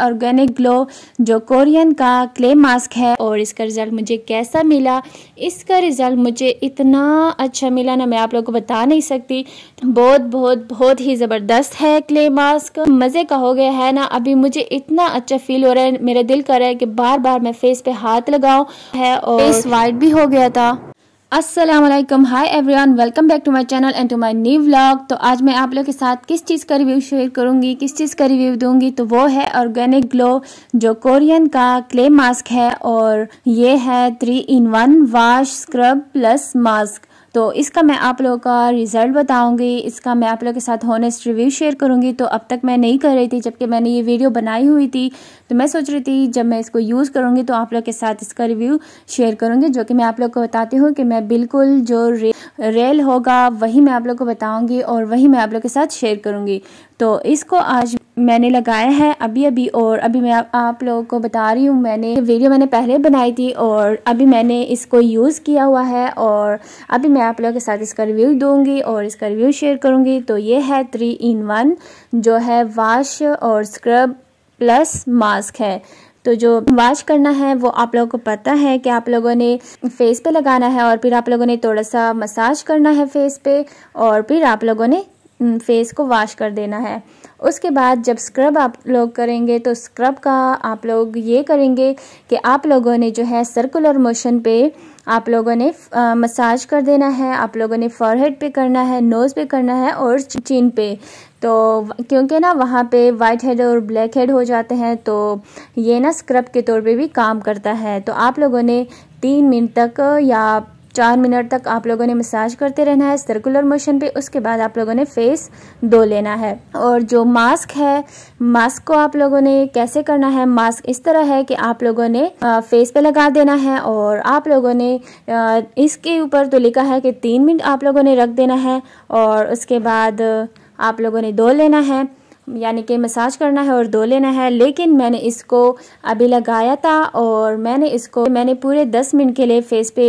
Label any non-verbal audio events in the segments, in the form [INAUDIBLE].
organic glow जो Korean का clay mask है और इसका रिज़ल्ट मुझे कैसा मिला इसका रिज़ल्ट मुझे इतना अच्छा मिला ना मैं आप लोगों को बता नहीं सकती बहुत बहुत बहुत ही ज़बरदस्त है क्ले मास्क मज़े का हो गया है ना अभी मुझे इतना अच्छा फील हो रहा है मेरा दिल कर रहा है कि बार बार मैं फेस पे हाथ लगाऊँ है और फेस वाइट भी हो गया था Aslam hi everyone welcome back to my channel and to my new vlog तो आज मैं आप लोग के साथ किस चीज़ का रिव्यू शेयर करूंगी किस चीज़ का रिव्यू दूंगी तो वो है ऑर्गेनिक ग्लो जो कोरियन का क्ले मास्क है और ये है three in one wash scrub plus mask तो इसका मैं आप लोगों का रिज़ल्ट बताऊंगी इसका मैं आप लोगों के साथ होनेस्ट रिव्यू शेयर करूंगी तो अब तक मैं नहीं कर रही थी जबकि मैंने ये वीडियो बनाई हुई थी तो मैं सोच रही थी जब मैं इसको यूज़ करूँगी तो आप लोग के साथ इसका रिव्यू शेयर करूँगी जो कि मैं आप लोग को बताती हूँ कि मैं बिल्कुल जो रे रेल होगा वही मैं आप लोग को बताऊंगी और वही मैं आप लोग के साथ शेयर करूंगी तो इसको आज मैंने लगाया है अभी अभी और अभी मैं आप लोगों को बता रही हूँ मैंने वीडियो मैंने पहले बनाई थी और अभी मैंने इसको यूज़ किया हुआ है और अभी मैं आप लोगों के साथ इसका रिव्यू दूंगी और इसका रिव्यू शेयर करूंगी तो ये है थ्री इन वन जो है वाश और स्क्रब प्लस मास्क है तो जो वॉश करना है वो आप लोगों को पता है कि आप लोगों ने फेस पे लगाना है और फिर आप लोगों ने थोड़ा सा मसाज करना है फेस पे और फिर आप लोगों ने फेस को वॉश कर देना है उसके बाद जब स्क्रब आप लोग करेंगे तो स्क्रब का आप लोग ये करेंगे कि आप लोगों ने जो है सर्कुलर मोशन पे आप लोगों ने मसाज कर देना है आप लोगों ने फॉरहेड पे करना है नोज़ पे करना है और चिन पे तो क्योंकि ना वहाँ पे वाइट हेड और ब्लैक हेड हो जाते हैं तो ये ना स्क्रब के तौर पे भी काम करता है तो आप लोगों ने तीन मिनट तक या चार मिनट तक आप लोगों ने मसाज करते रहना है सर्कुलर मोशन पे उसके बाद आप लोगों ने फेस धो लेना है और जो मास्क है मास्क को आप लोगों ने कैसे करना है मास्क इस तरह है कि आप लोगों ने फेस पे लगा देना है और आप लोगों ने इसके ऊपर तो लिखा है कि तीन मिनट आप लोगों ने रख देना है और उसके बाद आप लोगों ने धो लेना है यानी कि मसाज करना है और धो लेना है लेकिन मैंने इसको अभी लगाया था और मैंने इसको मैंने पूरे दस मिनट के लिए फेस पे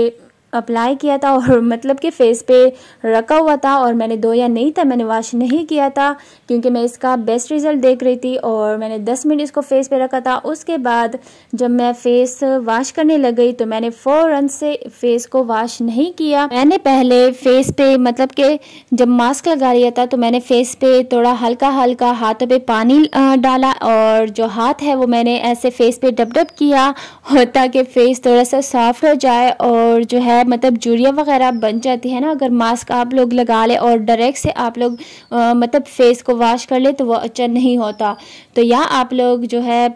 अप्लाई किया था और मतलब कि फेस पे रखा हुआ था और मैंने धोया नहीं था मैंने वॉश नहीं किया था क्योंकि मैं इसका बेस्ट रिज़ल्ट देख रही थी और मैंने 10 मिनट इसको फेस पे रखा था उसके बाद जब मैं फेस वॉश करने लग गई तो मैंने फ़ौरन से फेस को वॉश नहीं किया मैंने पहले फेस पे मतलब के जब मास्क लगा लिया था तो मैंने फेस पे थोड़ा हल्का हल्का हाथों पर पानी डाला और जो हाथ है वो मैंने ऐसे फेस पे डब डब किया ताकि फेस थोड़ा सा सॉफ्ट हो जाए और जो है मतलब जूरिया वगैरह बन जाती है ना अगर मास्क आप लोग लगा ले और डायरेक्ट से आप लोग मतलब फेस को वॉश कर ले तो वो अच्छा नहीं होता तो या आप लोग जो है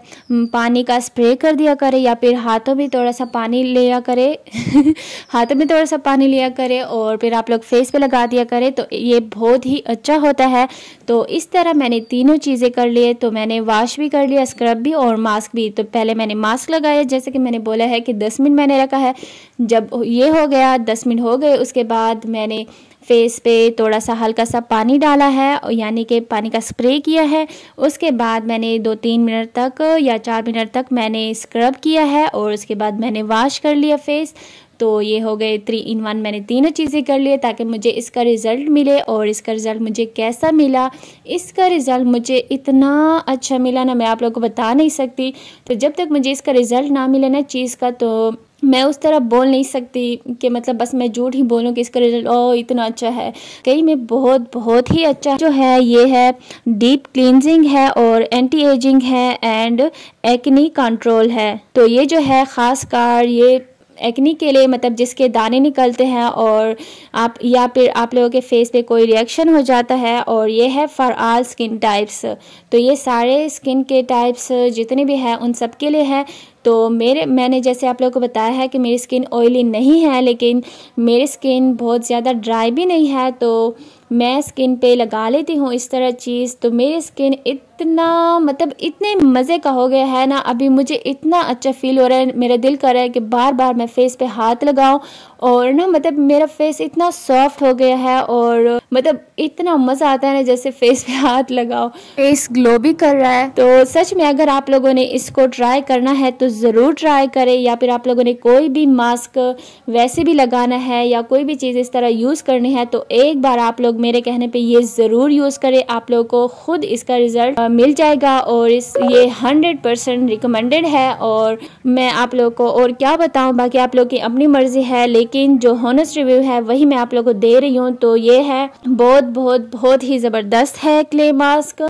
पानी का स्प्रे कर दिया करें या फिर हाथों में थोड़ा सा पानी लिया करें [LAUGHS] हाथों में थोड़ा सा पानी लिया करें और फिर आप लोग फेस पे लगा दिया करें तो ये बहुत ही अच्छा होता है तो इस तरह मैंने तीनों चीज़ें कर लिए तो मैंने वॉश भी कर लिया स्क्रब भी और मास्क भी तो पहले मैंने मास्क लगाया जैसे कि मैंने बोला है कि दस मिनट मैंने रखा है जब ये हो गया दस मिनट हो गए उसके बाद मैंने फेस पे थोड़ा सा हल्का सा पानी डाला है यानी कि पानी का स्प्रे किया है उसके बाद मैंने दो तीन मिनट तक या चार मिनट तक मैंने स्क्रब किया है और उसके बाद मैंने वाश कर लिया फेस तो ये हो गए थ्री इन वन मैंने तीनों चीज़ें कर लिए ताकि मुझे इसका रिज़ल्ट मिले और इसका रिज़ल्ट मुझे कैसा मिला इसका रिज़ल्ट मुझे इतना अच्छा मिला ना मैं आप लोगों को बता नहीं सकती तो जब तक मुझे इसका रिज़ल्ट ना मिले ना चीज़ का तो मैं उस तरह बोल नहीं सकती कि मतलब बस मैं झूठ ही बोलूँ कि इसका रिजल्ट ओ इतना अच्छा है कई में बहुत बहुत ही अच्छा जो है ये है डीप क्लिनजिंग है और एंटी एजिंग है एंड एक्नी कंट्रोल है तो ये जो है ख़ास ये एक्नी के लिए मतलब जिसके दाने निकलते हैं और आप या फिर आप लोगों के फेस पे कोई रिएक्शन हो जाता है और ये है फॉर आल स्किन टाइप्स तो ये सारे स्किन के टाइप्स जितने भी हैं उन सब के लिए हैं तो मेरे मैंने जैसे आप लोगों को बताया है कि मेरी स्किन ऑयली नहीं है लेकिन मेरी स्किन बहुत ज़्यादा ड्राई भी नहीं है तो मैं स्किन पे लगा लेती हूँ इस तरह चीज़ तो मेरी स्किन इत इतना मतलब इतने मज़े का हो गया है ना अभी मुझे इतना अच्छा फील हो रहा है मेरा दिल कर रहा है कि बार बार मैं फेस पे हाथ लगाऊं और ना मतलब मेरा फेस इतना सॉफ्ट हो गया है और मतलब इतना मज़ा आता है ना जैसे फेस पे हाथ लगाओ फेस ग्लो भी कर रहा है तो सच में अगर आप लोगों ने इसको ट्राई करना है तो ज़रूर ट्राई करें या फिर आप लोगों ने कोई भी मास्क वैसे भी लगाना है या कोई भी चीज़ इस तरह यूज़ करनी है तो एक बार आप लोग मेरे कहने पर ये ज़रूर यूज़ करें आप लोगों को खुद इसका रिज़ल्ट मिल जाएगा और इस ये हंड्रेड परसेंट रिकमेंडेड है और मैं आप लोगों को और क्या बताऊँ बाकी आप लोग की अपनी मर्जी है लेकिन जो हॉनेस्ट रिव्यू है वही मैं आप लोग को दे रही हूँ तो ये है बहुत बहुत बहुत ही ज़बरदस्त है क्ले मास्क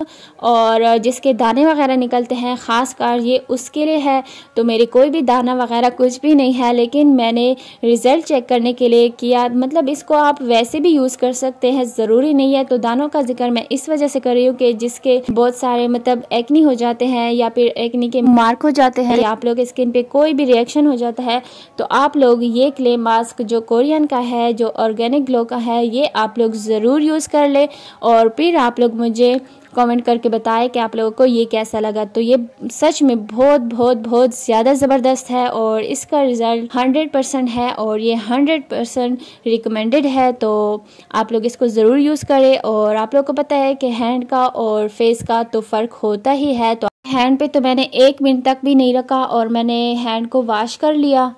और जिसके दाने वगैरह निकलते हैं ख़ास कर ये उसके लिए है तो मेरे कोई भी दाना वगैरह कुछ भी नहीं है लेकिन मैंने रिज़ल्ट चेक करने के लिए किया मतलब इसको आप वैसे भी यूज़ कर सकते हैं ज़रूरी नहीं है तो दानों का जिक्र मैं इस वजह से कर रही हूँ कि जिसके बहुत सारे मतलब एक्नी हो जाते हैं या फिर एक्नी के मार्क हो जाते हैं या आप लोग के स्किन पे कोई भी रिएक्शन हो जाता है तो आप लोग ये क्ले मास्क जो कोरियन का है जो ऑर्गेनिक ग्लो का है ये आप लोग ज़रूर यूज़ कर ले और फिर आप लोग मुझे कमेंट करके बताएं कि आप लोगों को ये कैसा लगा तो ये सच में बहुत बहुत बहुत ज़्यादा ज़बरदस्त है और इसका रिज़ल्ट हंड्रेड परसेंट है और ये हंड्रेड परसेंट रिकमेंडेड है तो आप लोग इसको ज़रूर यूज़ करें और आप लोग को पता है कि हैंड का और फेस का तो फ़र्क होता ही है तो हैंड पे तो मैंने एक मिनट तक भी नहीं रखा और मैंने हैंड को वॉश कर लिया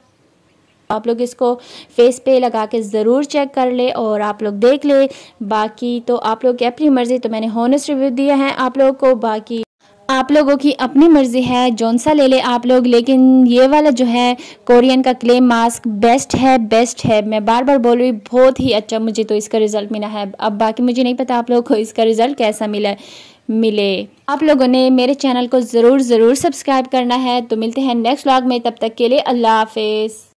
आप लोग इसको फेस पे लगा के ज़रूर चेक कर ले और आप लोग देख ले बाकी तो आप लोग की अपनी मर्ज़ी तो मैंने होनेस्ट रिव्यू दिया है आप लोगों को बाकी आप लोगों की अपनी मर्ज़ी है जौन सा ले ले आप लोग लेकिन ये वाला जो है कोरियन का क्ले मास्क बेस्ट है बेस्ट है मैं बार बार बोल रही बहुत ही अच्छा मुझे तो इसका रिज़ल्ट मिला है अब बाकी मुझे नहीं पता आप लोगों को इसका रिज़ल्ट कैसा मिला मिले आप लोगों ने मेरे चैनल को ज़रूर ज़रूर सब्सक्राइब करना है तो मिलते हैं नेक्स्ट व्लॉग में तब तक के लिए अल्लाह हाफिज़